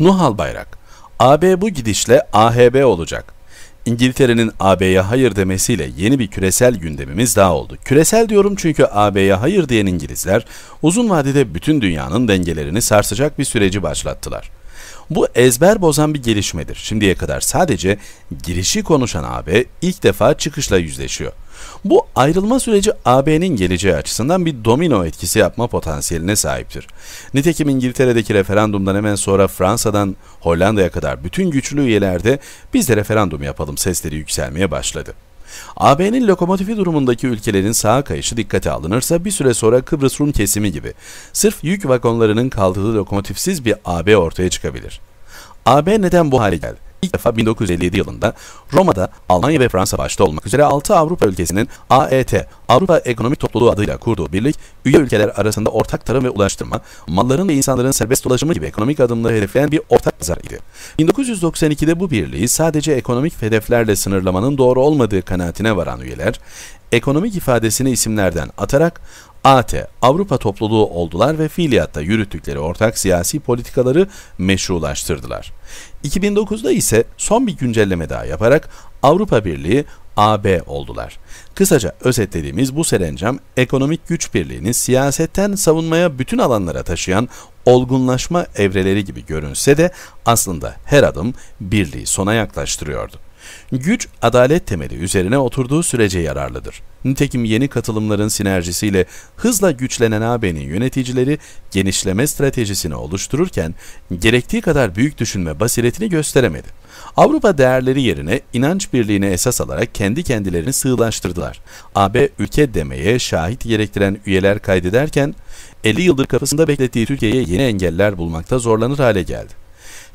Nuhal Bayrak. AB bu gidişle AHB olacak. İngiltere'nin AB'ye hayır demesiyle yeni bir küresel gündemimiz daha oldu. Küresel diyorum çünkü AB'ye hayır diyen İngilizler uzun vadede bütün dünyanın dengelerini sarsacak bir süreci başlattılar. Bu ezber bozan bir gelişmedir. Şimdiye kadar sadece girişi konuşan AB ilk defa çıkışla yüzleşiyor. Bu ayrılma süreci AB'nin geleceği açısından bir domino etkisi yapma potansiyeline sahiptir. Nitekim İngiltere'deki referandumdan hemen sonra Fransa'dan Hollanda'ya kadar bütün güçlü üyelerde biz de referandum yapalım sesleri yükselmeye başladı. AB'nin lokomotifi durumundaki ülkelerin sağa kayışı dikkate alınırsa bir süre sonra Kıbrıs Rum kesimi gibi sırf yük vagonlarının kaldığı lokomotifsiz bir AB ortaya çıkabilir. AB neden bu hale geldi? İlk defa 1957 yılında Roma'da Almanya ve Fransa başta olmak üzere 6 Avrupa ülkesinin AET, Avrupa Ekonomik Topluluğu adıyla kurduğu birlik, üye ülkeler arasında ortak tarım ve ulaştırma, malların ve insanların serbest dolaşımı gibi ekonomik adımları hedefleyen bir ortak pazar idi. 1992'de bu birliği sadece ekonomik hedeflerle sınırlamanın doğru olmadığı kanaatine varan üyeler, ekonomik ifadesini isimlerden atarak AT, Avrupa topluluğu oldular ve fiiliyatta yürüttükleri ortak siyasi politikaları meşrulaştırdılar. 2009'da ise son bir güncelleme daha yaparak Avrupa Birliği, AB oldular. Kısaca özetlediğimiz bu serencam ekonomik güç birliğini siyasetten savunmaya bütün alanlara taşıyan olgunlaşma evreleri gibi görünse de aslında her adım birliği sona yaklaştırıyordu. Güç, adalet temeli üzerine oturduğu sürece yararlıdır. Nitekim yeni katılımların sinerjisiyle hızla güçlenen AB'nin yöneticileri genişleme stratejisini oluştururken gerektiği kadar büyük düşünme basiretini gösteremedi. Avrupa değerleri yerine inanç birliğine esas alarak kendi kendilerini sığlaştırdılar. AB ülke demeye şahit gerektiren üyeler kaydederken 50 yıldır kafasında beklettiği Türkiye'ye yeni engeller bulmakta zorlanır hale geldi.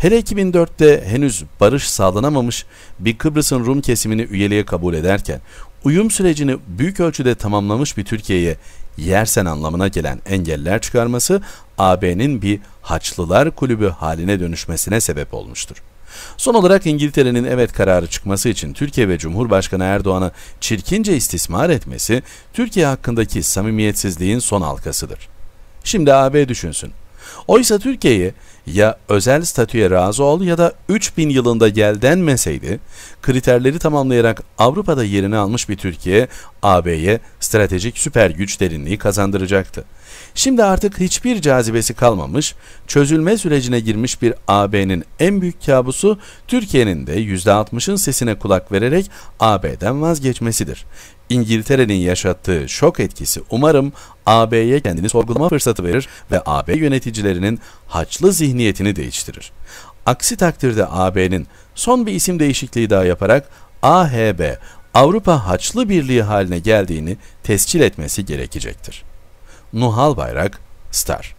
Hele 2004'te henüz barış sağlanamamış bir Kıbrıs'ın Rum kesimini üyeliğe kabul ederken uyum sürecini büyük ölçüde tamamlamış bir Türkiye'ye yersen anlamına gelen engeller çıkarması AB'nin bir Haçlılar Kulübü haline dönüşmesine sebep olmuştur. Son olarak İngiltere'nin evet kararı çıkması için Türkiye ve Cumhurbaşkanı Erdoğan'ı çirkince istismar etmesi Türkiye hakkındaki samimiyetsizliğin son halkasıdır. Şimdi AB düşünsün. Oysa Türkiye'yi ya özel statüye razı ol ya da 3000 yılında gel denmeseydi, kriterleri tamamlayarak Avrupa'da yerini almış bir Türkiye, AB'ye stratejik süper güç derinliği kazandıracaktı. Şimdi artık hiçbir cazibesi kalmamış, çözülme sürecine girmiş bir AB'nin en büyük kabusu Türkiye'nin de %60'ın sesine kulak vererek AB'den vazgeçmesidir. İngiltere'nin yaşattığı şok etkisi umarım AB'ye kendini sorgulama fırsatı verir ve AB yöneticilerinin haçlı zihniyetini zihniyetini değiştirir. Aksi takdirde AB'nin son bir isim değişikliği daha yaparak AHB Avrupa Haçlı Birliği haline geldiğini tescil etmesi gerekecektir. Nuhal Bayrak Star